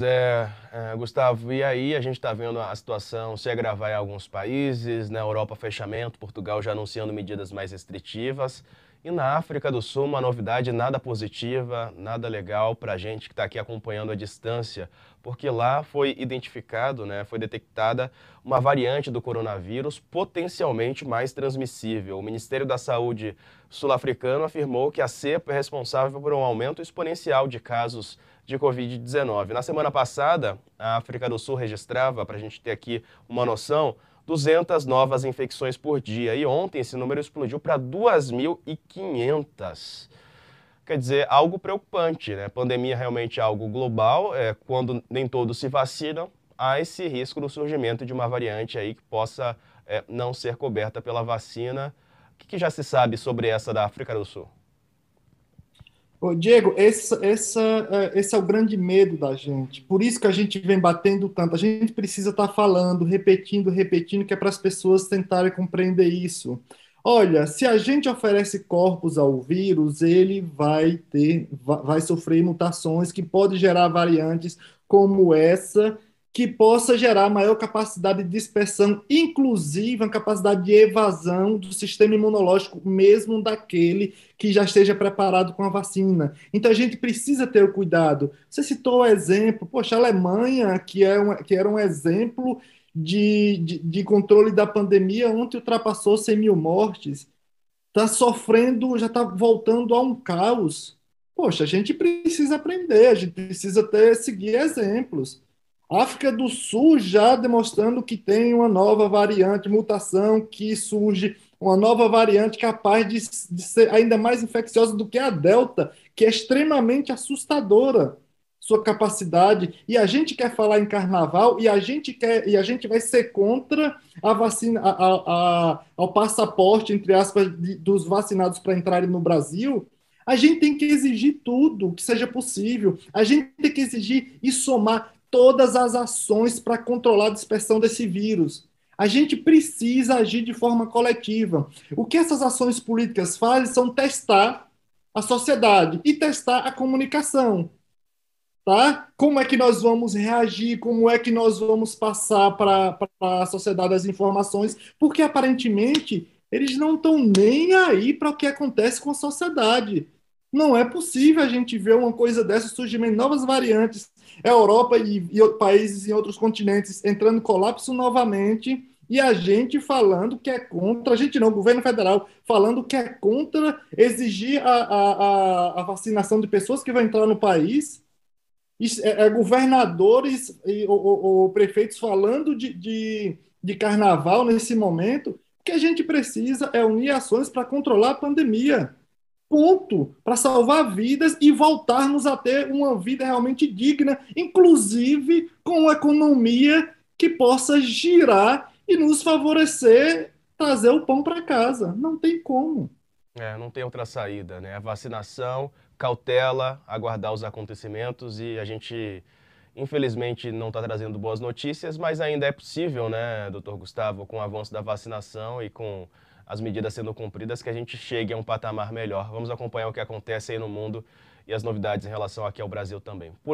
É, é, Gustavo, e aí a gente está vendo a situação se agravar em alguns países, na Europa fechamento, Portugal já anunciando medidas mais restritivas. E na África do Sul, uma novidade nada positiva, nada legal para a gente que está aqui acompanhando à distância, porque lá foi identificado, né, foi detectada uma variante do coronavírus potencialmente mais transmissível. O Ministério da Saúde sul-africano afirmou que a cepa é responsável por um aumento exponencial de casos de Covid-19. Na semana passada, a África do Sul registrava, para a gente ter aqui uma noção, 200 novas infecções por dia. E ontem esse número explodiu para 2.500. Quer dizer, algo preocupante, né? Pandemia é realmente é algo global, é, quando nem todos se vacinam, há esse risco do surgimento de uma variante aí que possa é, não ser coberta pela vacina. O que, que já se sabe sobre essa da África do Sul? Ô, Diego, esse, é, esse é o grande medo da gente. Por isso que a gente vem batendo tanto. A gente precisa estar tá falando, repetindo, repetindo, que é para as pessoas tentarem compreender isso. Olha, se a gente oferece corpos ao vírus, ele vai ter, vai sofrer mutações que podem gerar variantes como essa que possa gerar maior capacidade de dispersão, inclusive a capacidade de evasão do sistema imunológico, mesmo daquele que já esteja preparado com a vacina. Então a gente precisa ter o cuidado. Você citou o exemplo, poxa, a Alemanha, que, é um, que era um exemplo de, de, de controle da pandemia, ontem ultrapassou 100 mil mortes, está sofrendo, já está voltando a um caos. Poxa, a gente precisa aprender, a gente precisa ter, seguir exemplos. África do Sul já demonstrando que tem uma nova variante, mutação que surge, uma nova variante capaz de, de ser ainda mais infecciosa do que a Delta, que é extremamente assustadora sua capacidade. E a gente quer falar em carnaval e a gente quer e a gente vai ser contra a vacina, a, a, a ao passaporte entre aspas de, dos vacinados para entrarem no Brasil. A gente tem que exigir tudo que seja possível. A gente tem que exigir e somar todas as ações para controlar a dispersão desse vírus. A gente precisa agir de forma coletiva. O que essas ações políticas fazem são testar a sociedade e testar a comunicação. Tá? Como é que nós vamos reagir? Como é que nós vamos passar para a sociedade as informações? Porque aparentemente eles não estão nem aí para o que acontece com a sociedade. Não é possível a gente ver uma coisa dessa surgindo novas variantes Europa e, e países em outros continentes entrando em colapso novamente e a gente falando que é contra, a gente não, o governo federal falando que é contra exigir a, a, a vacinação de pessoas que vão entrar no país, e, é, é, governadores e, ou, ou, prefeitos falando de, de, de carnaval nesse momento, o que a gente precisa é unir ações para controlar a pandemia ponto para salvar vidas e voltarmos a ter uma vida realmente digna, inclusive com uma economia que possa girar e nos favorecer trazer o pão para casa. Não tem como. É, não tem outra saída, né? A vacinação, cautela, aguardar os acontecimentos e a gente infelizmente não está trazendo boas notícias, mas ainda é possível, né, doutor Gustavo, com o avanço da vacinação e com as medidas sendo cumpridas, que a gente chegue a um patamar melhor. Vamos acompanhar o que acontece aí no mundo e as novidades em relação aqui ao Brasil também. Por